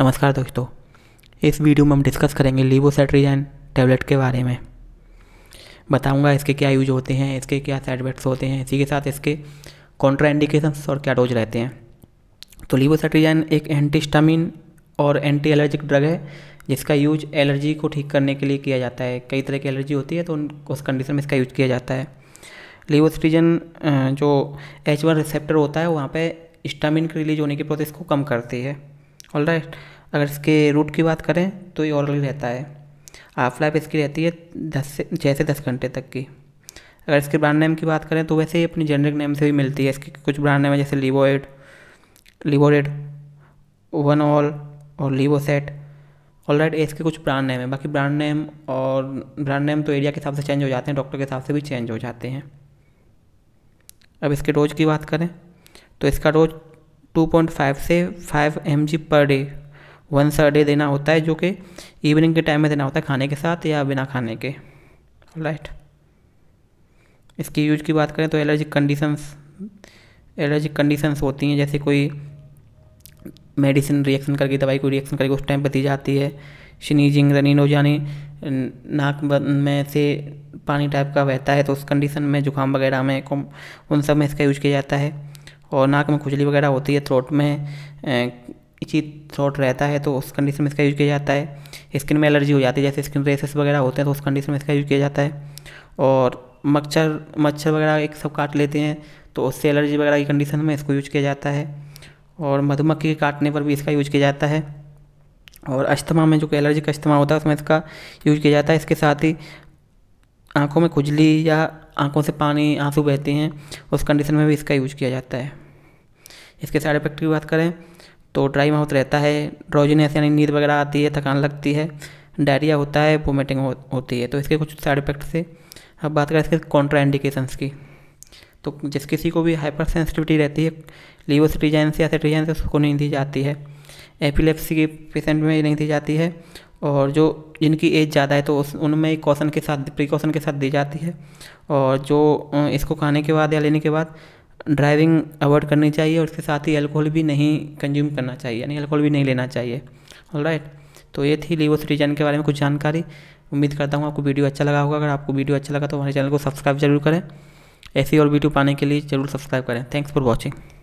नमस्कार दोस्तों इस वीडियो में हम डिस्कस करेंगे लीवोसेट्रीजन टैबलेट के बारे में बताऊंगा इसके क्या यूज होते हैं इसके क्या साइड इफेक्ट्स होते हैं इसी के साथ इसके कॉन्ट्राइंडिकेशंस और क्या डोज रहते हैं तो लीवोसेट्रीजन एक एंटीस्टामिन और एंटी एलर्जिक ड्रग है जिसका यूज एलर्जी को ठीक करने के लिए किया जाता है कई तरह की एलर्जी होती है तो उस कंडीशन में इसका यूज किया जाता है लीवोस्ट्रीजन जो एच वन रिसेप्टर होता है वहाँ पर स्टामिन की रिलीज होने की प्रोसेस को कम करती है ऑल राइट अगर इसके रूट की बात करें तो ये ऑलरेडी रहता है हाफ लाइफ इसकी रहती है दस से छः से दस घंटे तक की अगर इसके ब्रांड नेम की बात करें तो वैसे ही अपनी जेनरिक नेम से भी मिलती है इसके कुछ ब्रांड नेम है जैसे लिवोएड लिवोरेड वन ऑल और लिवोसेट ऑल राइट इसके कुछ ब्रांड नेम है बाकी ब्रांड नेम और ब्रांड नेम तो एरिया के हिसाब से चेंज हो जाते हैं डॉक्टर के हिसाब से भी चेंज हो जाते हैं अब इसके डोज की बात करें तो इसका डोज 2.5 से 5 M per day one sir day देना होता है जो कि इवनिंग के टाइम में देना होता है खाने के साथ या बिना खाने के राइट इसकी यूज की बात करें तो एलर्जिक कंडीशंस एलर्जिक कंडीशंस होती हैं जैसे कोई मेडिसिन रिएक्शन करके दवाई को रिएक्शन करके उस टाइम पर दी जाती है शनीजिंग रनिन हो जाने नाक में से पानी टाइप का बहता है तो उस कंडीशन में जुकाम वगैरह में उन सब में इसका यूज किया जाता है और नाक में खुजली वगैरह होती है थ्रोट में इची थ्रोट रहता है तो उस कंडीशन में इसका यूज़ किया जाता है स्किन में एलर्जी हो जाती है जैसे स्किन रेसेस वगैरह होते हैं तो उस कंडीशन में इसका यूज़ किया जाता है और मच्छर मच्छर वगैरह एक सब काट लेते हैं तो उससे एलर्जी वगैरह की कंडीशन में इसको यूज किया जाता है और मधुमक्खी के काटने पर भी इसका यूज किया जाता है और अस्थमा में जो एलर्जी का अस्थमा होता है उसमें इसका यूज किया जाता है इसके साथ ही आँखों में खुजली या आंखों से पानी आंसू बहते हैं उस कंडीशन में भी इसका यूज किया जाता है इसके साइड इफेक्ट की बात करें तो ड्राई माउथ रहता है ड्रोजीनेस यानी नींद वगैरह आती है थकान लगती है डायरिया होता है वोमिटिंग हो, होती है तो इसके कुछ साइड इफेक्ट से अब बात करें इसके कॉन्ट्राइंडिकेशंस की तो जिस किसी को भी हाइपर सेंसिटिविटी रहती है लीवर सिटीजेंस या सिटीजेंस उसको नहीं दी जाती है एपिलेप्सी के पेशेंट में नहीं दी जाती है और जो जिनकी एज ज़्यादा है तो उस उनमें कॉशन के साथ प्रिकॉशन के साथ दी जाती है और जो इसको खाने के बाद या लेने के बाद ड्राइविंग अवॉइड करनी चाहिए और उसके साथ ही अल्कोहल भी नहीं कंज्यूम करना चाहिए यानी अल्कोहल भी नहीं लेना चाहिए ऑल राइट तो ये थी सिटीजन के बारे में कुछ जानकारी उम्मीद करता हूँ आपको वीडियो अच्छा लगा होगा अगर आपको वीडियो अच्छा लगा तो हमारे चैनल को सब्सक्राइब जरूर करें ऐसी और वीडियो पाने के लिए जरूर सब्सक्राइब करें थैंक्स फॉर वॉचिंग